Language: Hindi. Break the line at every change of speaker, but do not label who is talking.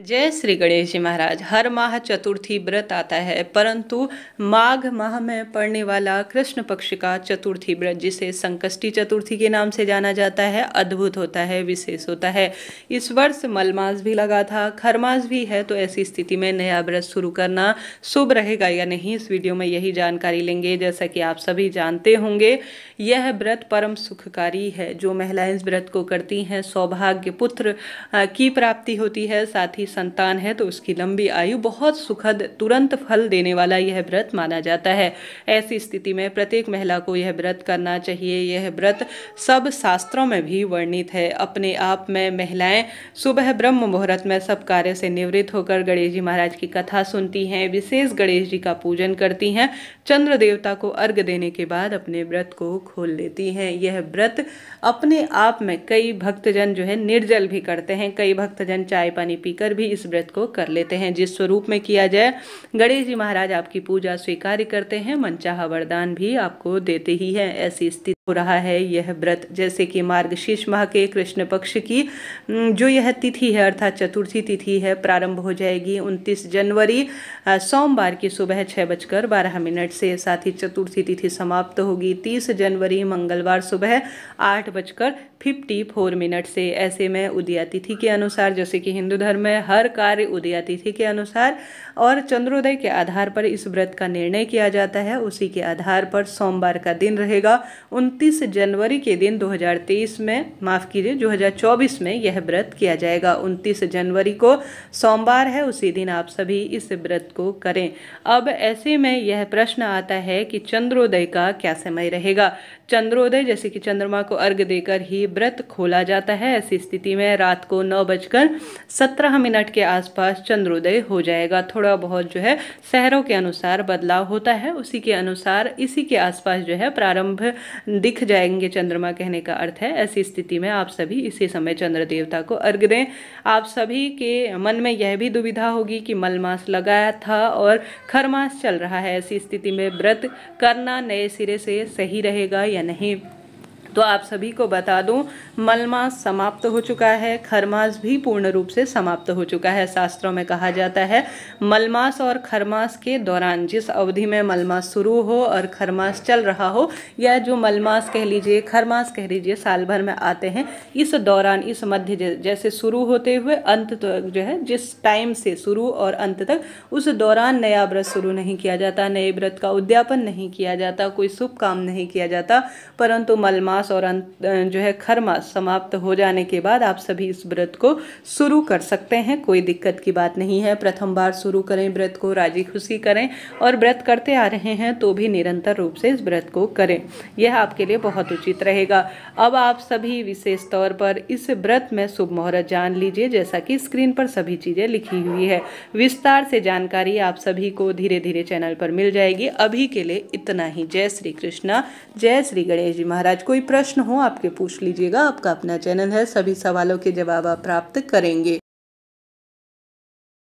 जय श्री गणेश जी महाराज हर माह चतुर्थी व्रत आता है परंतु माघ माह में पड़ने वाला कृष्ण पक्ष का चतुर्थी व्रत जिसे संकष्टी चतुर्थी के नाम से जाना जाता है अद्भुत होता है विशेष होता है इस वर्ष मलमास भी लगा था खरमास भी है तो ऐसी स्थिति में नया व्रत शुरू करना शुभ रहेगा या नहीं इस वीडियो में यही जानकारी लेंगे जैसा कि आप सभी जानते होंगे यह व्रत परम सुखकारी है जो महिलाएं इस व्रत को करती हैं सौभाग्य पुत्र की प्राप्ति होती है साथ ही की संतान है तो उसकी लंबी आयु बहुत सुखद तुरंत फल देने वाला यह व्रत माना जाता है ऐसी स्थिति में प्रत्येक महिला को यह व्रत करना चाहिए यह व्रत सब शास्त्रों में भी वर्णित है अपने आप में महिलाएं सुबह ब्रह्म मुहूर्त में सब कार्य से निवृत्त होकर गणेश जी महाराज की कथा सुनती हैं विशेष गणेश जी का पूजन करती हैं चंद्र देवता को अर्घ देने के बाद अपने व्रत को खोल लेती हैं यह व्रत अपने आप में कई भक्तजन जो है निर्जल भी करते हैं कई भक्तजन चाय पानी पीकर कर भी इस व्रत को कर लेते हैं जिस स्वरूप में किया जाए गणेश जी महाराज आपकी पूजा स्वीकार करते हैं मनचाह वरदान भी आपको देते ही है ऐसी स्थिति हो रहा है यह व्रत जैसे कि मार्गशीर्ष माह के कृष्ण पक्ष की जो यह तिथि है अर्थात चतुर्थी तिथि है प्रारंभ हो जाएगी 29 जनवरी सोमवार की सुबह छह बजकर बारह मिनट से साथ ही चतुर्थी तिथि समाप्त तो होगी 30 जनवरी मंगलवार सुबह आठ बजकर फिफ्टी फोर मिनट से ऐसे में उदया तिथि के अनुसार जैसे कि हिंदू धर्म में हर कार्य तिथि के अनुसार और चंद्रोदय के आधार पर इस व्रत का निर्णय किया जाता है उसी के आधार पर सोमवार का दिन रहेगा 29 जनवरी के दिन 2023 में माफ़ कीजिए 2024 में यह व्रत किया जाएगा 29 जनवरी को सोमवार है उसी दिन आप सभी इस व्रत को करें अब ऐसे में यह प्रश्न आता है कि चंद्रोदय का क्या समय रहेगा चंद्रोदय जैसे कि चंद्रमा को अर्घ देकर ही व्रत खोला जाता है ऐसी स्थिति में रात को नौ बजकर सत्रह मिनट मिनट के आसपास चंद्रोदय हो जाएगा थोड़ा बहुत जो है शहरों के अनुसार बदलाव होता है उसी के अनुसार इसी के आसपास जो है प्रारंभ दिख जाएंगे चंद्रमा कहने का अर्थ है ऐसी स्थिति में आप सभी इसी समय चंद्र देवता को अर्घ दें आप सभी के मन में यह भी दुविधा होगी कि मलमास लगाया था और खरमास चल रहा है ऐसी स्थिति में व्रत करना नए सिरे से सही रहेगा या नहीं तो आप सभी को बता दूं मलमास समाप्त हो चुका है खरमास भी पूर्ण रूप से समाप्त हो चुका है शास्त्रों में कहा जाता है मलमास और खरमास के दौरान जिस अवधि में मलमास शुरू हो और खरमास चल रहा हो या जो मलमास कह लीजिए खरमास कह लीजिए साल भर में आते हैं इस दौरान इस मध्य जैसे शुरू होते हुए अंत तक तो जो है जिस टाइम से शुरू और अंत तक उस दौरान नया व्रत शुरू नहीं किया जाता नए व्रत का उद्यापन नहीं किया जाता कोई शुभ काम नहीं किया जाता परंतु मलमास मास और अंत जो है खर मास समाप्त हो जाने के बाद आप सभी इस व्रत को शुरू कर सकते हैं कोई दिक्कत की बात नहीं है प्रथम बार शुरू करें व्रत को राजी खुशी करें और व्रत करते आ रहे हैं तो भी निरंतर रूप से इस व्रत को करें यह आपके लिए बहुत उचित रहेगा अब आप सभी विशेष तौर पर इस व्रत में शुभ मुहूर्त जान लीजिए जैसा कि स्क्रीन पर सभी चीज़ें लिखी हुई है विस्तार से जानकारी आप सभी को धीरे धीरे चैनल पर मिल जाएगी अभी के लिए इतना ही जय श्री कृष्णा जय श्री गणेश जी महाराज कोई प्रश्न हो आपके पूछ लीजिएगा आपका अपना चैनल है सभी सवालों के जवाब आप प्राप्त करेंगे